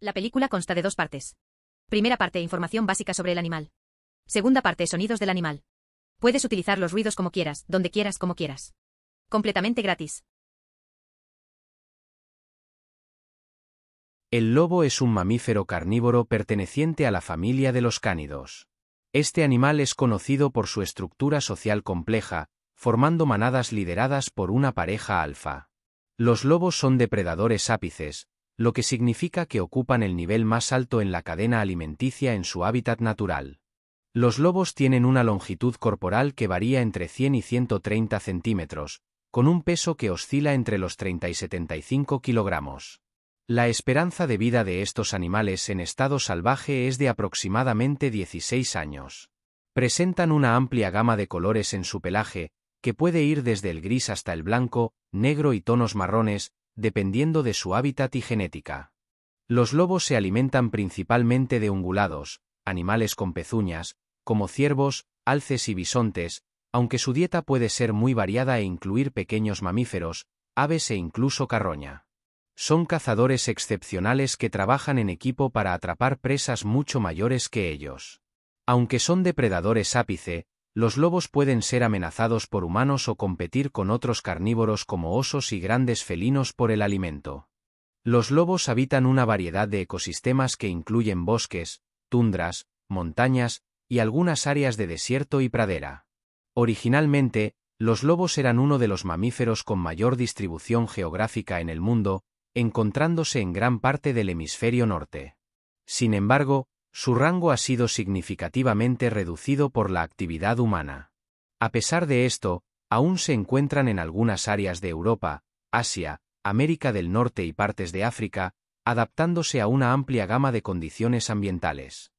La película consta de dos partes. Primera parte, información básica sobre el animal. Segunda parte, sonidos del animal. Puedes utilizar los ruidos como quieras, donde quieras, como quieras. Completamente gratis. El lobo es un mamífero carnívoro perteneciente a la familia de los cánidos. Este animal es conocido por su estructura social compleja, formando manadas lideradas por una pareja alfa. Los lobos son depredadores ápices, lo que significa que ocupan el nivel más alto en la cadena alimenticia en su hábitat natural. Los lobos tienen una longitud corporal que varía entre 100 y 130 centímetros, con un peso que oscila entre los 30 y 75 kilogramos. La esperanza de vida de estos animales en estado salvaje es de aproximadamente 16 años. Presentan una amplia gama de colores en su pelaje, que puede ir desde el gris hasta el blanco, negro y tonos marrones, dependiendo de su hábitat y genética. Los lobos se alimentan principalmente de ungulados, animales con pezuñas, como ciervos, alces y bisontes, aunque su dieta puede ser muy variada e incluir pequeños mamíferos, aves e incluso carroña. Son cazadores excepcionales que trabajan en equipo para atrapar presas mucho mayores que ellos. Aunque son depredadores ápice, los lobos pueden ser amenazados por humanos o competir con otros carnívoros como osos y grandes felinos por el alimento. Los lobos habitan una variedad de ecosistemas que incluyen bosques, tundras, montañas y algunas áreas de desierto y pradera. Originalmente, los lobos eran uno de los mamíferos con mayor distribución geográfica en el mundo, encontrándose en gran parte del hemisferio norte. Sin embargo, su rango ha sido significativamente reducido por la actividad humana. A pesar de esto, aún se encuentran en algunas áreas de Europa, Asia, América del Norte y partes de África, adaptándose a una amplia gama de condiciones ambientales.